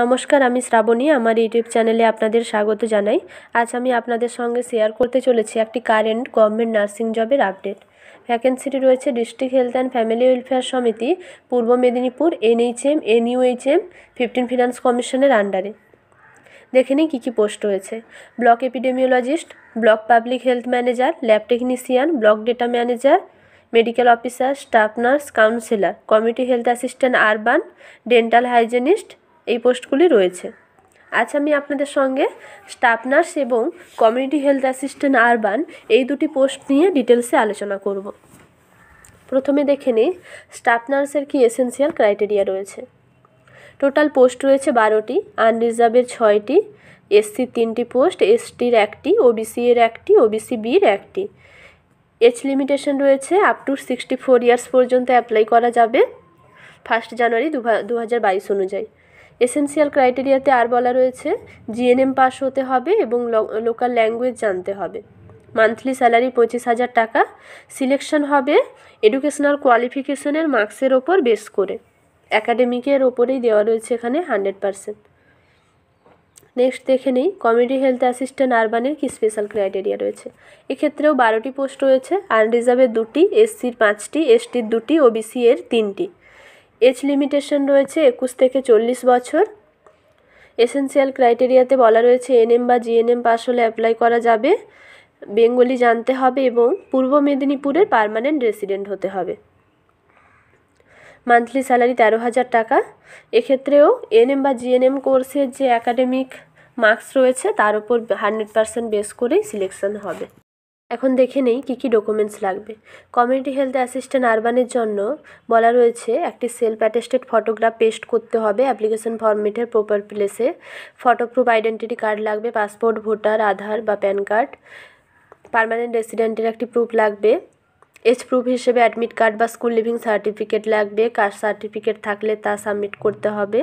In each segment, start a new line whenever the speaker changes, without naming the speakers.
নমস্কার আমি শ্রাবণী আমার ইউটিউব চ্যানেলে আপনাদের স্বাগত জানাই আজ আমি আপনাদের সঙ্গে শেয়ার করতে চলেছি একটি কারেন্ট গভর্নমেন্ট নার্সিং জবের আপডেট ভ্যাকেন্সিটি রয়েছে district health and family welfare সমিতি Purba Medinipur NHM NUHM fifteen finance কমিশনের আন্ডারে দেখে নিই কী কী পোস্ট রয়েছে block epidemiologist block public health manager lab technician block data manager medical officer staff nurse counsellor community health assistant urban dental hygienist এই পোস্টগুলি রয়েছে আজ আমি আপনাদের সঙ্গে স্টাফ নার্স এবং কমিউনিটি হেলথ অ্যাসিস্ট্যান্ট আরবান এই দুটি পোস্ট নিয়ে ডিটেলসে আলোচনা করব প্রথমে দেখে নিই স্টাফ নার্সের কি এসেন্সিয়াল ক্রাইটেরিয়া রয়েছে টোটাল পোস্ট রয়েছে বারোটি আনরিজার্ভের ছয়টি এসসি তিনটি পোস্ট এসটির একটি ওবিসি এর একটি ওবিসি বির একটি এজ লিমিটেশন রয়েছে up to sixty four years পর্যন্ত অ্যাপ্লাই করা যাবে ফার্স্ট জানুয়ারি দু হাজার বাইশ অনুযায়ী এসেন্সিয়াল ক্রাইটেরিয়াতে আর বলা রয়েছে জিএনএম পাস হতে হবে এবং লোকাল ল্যাঙ্গুয়েজ জানতে হবে মান্থলি স্যালারি পঁচিশ হাজার টাকা সিলেকশন হবে এডুকেশনাল কোয়ালিফিকেশনের মার্কসের ওপর বেস করে অ্যাকাডেমিকের ওপরেই দেওয়া রয়েছে এখানে হান্ড্রেড পারসেন্ট নেক্সট দেখে নেই কমিউনিটি হেলথ অ্যাসিস্ট্যান্ট আরবানের কি স্পেশাল ক্রাইটেরিয়া রয়েছে এক্ষেত্রেও বারোটি পোস্ট রয়েছে আনরিজার্ভের দুটি এসসির পাঁচটি এসটির দুটি ওবিসি এর তিনটি এজ লিমিটেশন রয়েছে একুশ থেকে চল্লিশ বছর এসেন্সিয়াল ক্রাইটেরিয়াতে বলা রয়েছে এনএম বা জিএনএম পাস হলে অ্যাপ্লাই করা যাবে বেঙ্গলি জানতে হবে এবং পূর্ব মেদিনীপুরের পারমানেন্ট রেসিডেন্ট হতে হবে মান্থলি স্যালারি তেরো হাজার টাকা এক্ষেত্রেও এনএম বা জিএনএম কোর্সের যে অ্যাকাডেমিক মার্কস রয়েছে তার উপর হান্ড্রেড পার্সেন্ট বেস করেই সিলেকশন হবে এখন দেখে নেই কী কী ডকুমেন্টস লাগবে কমিউনিটি হেলথ অ্যাসিস্ট্যান্ট আরবানের জন্য বলা রয়েছে একটি সেলফ অ্যাটেস্টেড ফটোগ্রাফ পেস্ট করতে হবে অ্যাপ্লিকেশন ফর্মেটের প্রপার প্লেসে ফটো প্রুফ আইডেন্টিটি কার্ড লাগবে পাসপোর্ট ভোটার আধার বা প্যান কার্ড পারমানেন্ট রেসিডেন্টের একটি প্রুফ লাগবে এজ প্রুফ হিসেবে অ্যাডমিট কার্ড বা স্কুল লিভিং সার্টিফিকেট লাগবে কাস্ট সার্টিফিকেট থাকলে তা সাবমিট করতে হবে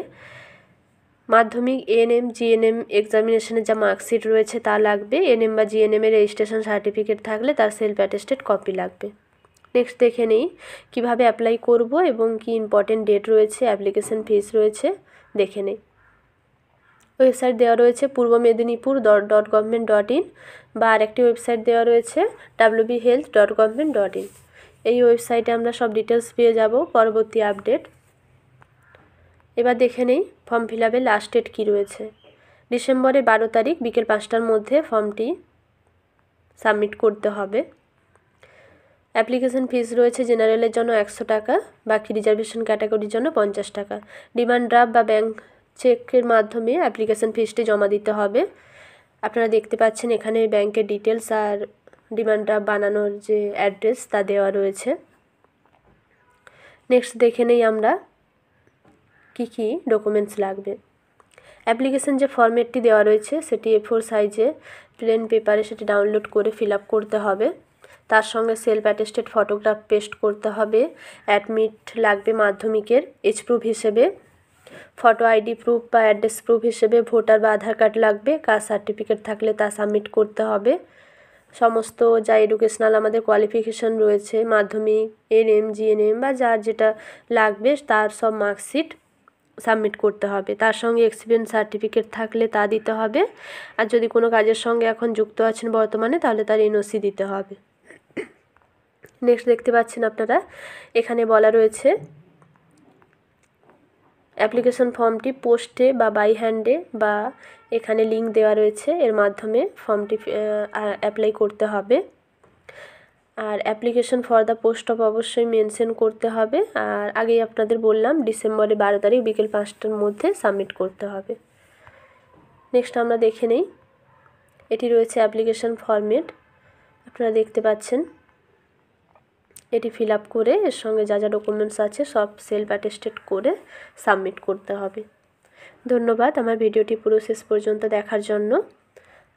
মাধ্যমিক এএনএম জিএনএম এক্সামিনেশনের যা মার্কশিট রয়েছে তা লাগবে এনএম বা জিএনএমের রেজিস্ট্রেশন সার্টিফিকেট থাকলে তার সেলফ অ্যাটেস্টেড কপি লাগবে নেক্সট দেখে নেই কীভাবে অ্যাপ্লাই করব এবং কি ইম্পর্টেন্ট ডেট রয়েছে অ্যাপ্লিকেশন ফিস রয়েছে দেখে নেই ওয়েবসাইট দেওয়া রয়েছে Purba Medinipur dot dot government dot in বা আরেকটি ওয়েবসাইট দেওয়া রয়েছে WB health dot government dot in এই ওয়েবসাইটে আমরা সব ডিটেলস পেয়ে যাব পরবর্তী আপডেট এবার দেখে নেই ফর্ম ফিল আপের লাস্ট ডেট কী রয়েছে ডিসেম্বরের বারো তারিখ বিকেল পাঁচটার মধ্যে ফর্মটি সাবমিট করতে হবে অ্যাপ্লিকেশন ফিস রয়েছে জেনারেলের জন্য একশো টাকা বাকি রিজার্ভেশন ক্যাটাগরির জন্য পঞ্চাশ টাকা ডিমান্ড ড্রাফট বা ব্যাংক চেকের মাধ্যমে অ্যাপ্লিকেশন ফিসটি জমা দিতে হবে আপনারা দেখতে পাচ্ছেন এখানে ব্যাংকের ডিটেলস আর ডিমান্ড ড্রাফট বানানোর যে অ্যাড্রেস তা দেওয়া রয়েছে নেক্সট দেখে নেই আমরা কি কি ডকুমেন্টস লাগবে অ্যাপ্লিকেশন যে ফর্মেটটি দেওয়া রয়েছে সেটি এ ফোর সাইজে প্লেন পেপারে সেটি ডাউনলোড করে ফিল আপ করতে হবে তার সঙ্গে সেলফ অ্যাটেস্টেড ফটোগ্রাফ পেস্ট করতে হবে অ্যাডমিট লাগবে মাধ্যমিকের এজ প্রুফ হিসেবে ফটো আইডি প্রুফ বা অ্যাড্রেস প্রুফ হিসেবে ভোটার বা আধার কার্ড লাগবে কাস্ট সার্টিফিকেট থাকলে তা সাবমিট করতে হবে সমস্ত যা এডুকেশনাল আমাদের কোয়ালিফিকেশন রয়েছে মাধ্যমিক এনএম জিএনএম বা যার যেটা লাগবে তার সব মার্কশিট সাবমিট করতে হবে তার সঙ্গে এক্সপিরিয়েন্স সার্টিফিকেট থাকলে তা দিতে হবে আর যদি কোনো কাজের সঙ্গে এখন যুক্ত আছেন বর্তমানে তাহলে তার এনওসি দিতে হবে নেক্সট দেখতে পাচ্ছেন আপনারা এখানে বলা রয়েছে অ্যাপ্লিকেশন ফর্মটি পোস্টে বা বাই হ্যান্ডে বা এখানে লিঙ্ক দেওয়া রয়েছে এর মাধ্যমে ফর্মটি অ্যাপ্লাই করতে হবে আর application for the post of অবশ্যই মেনশন করতে হবে আর আগেই আপনাদের বললাম ডিসেম্বরে বারো তারিখ বিকেল পাঁচটার মধ্যে সাবমিট করতে হবে নেক্সট আমরা দেখে নেই এটি রয়েছে অ্যাপ্লিকেশন ফর্মেট আপনারা দেখতে পাচ্ছেন এটি ফিল আপ করে এর সঙ্গে যা যা ডকুমেন্টস আছে সব সেলফ অ্যাটেস্টেড করে সাবমিট করতে হবে ধন্যবাদ আমার ভিডিওটি পুরো শেষ পর্যন্ত দেখার জন্য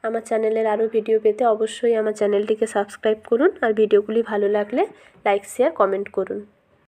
আমার চ্যানেলের আরও ভিডিও পেতে অবশ্যই আমার চ্যানেলটিকে সাবস্ক্রাইব করুন আর ভিডিওগুলি ভালো লাগলে লাইক শেয়ার কমেন্ট করুন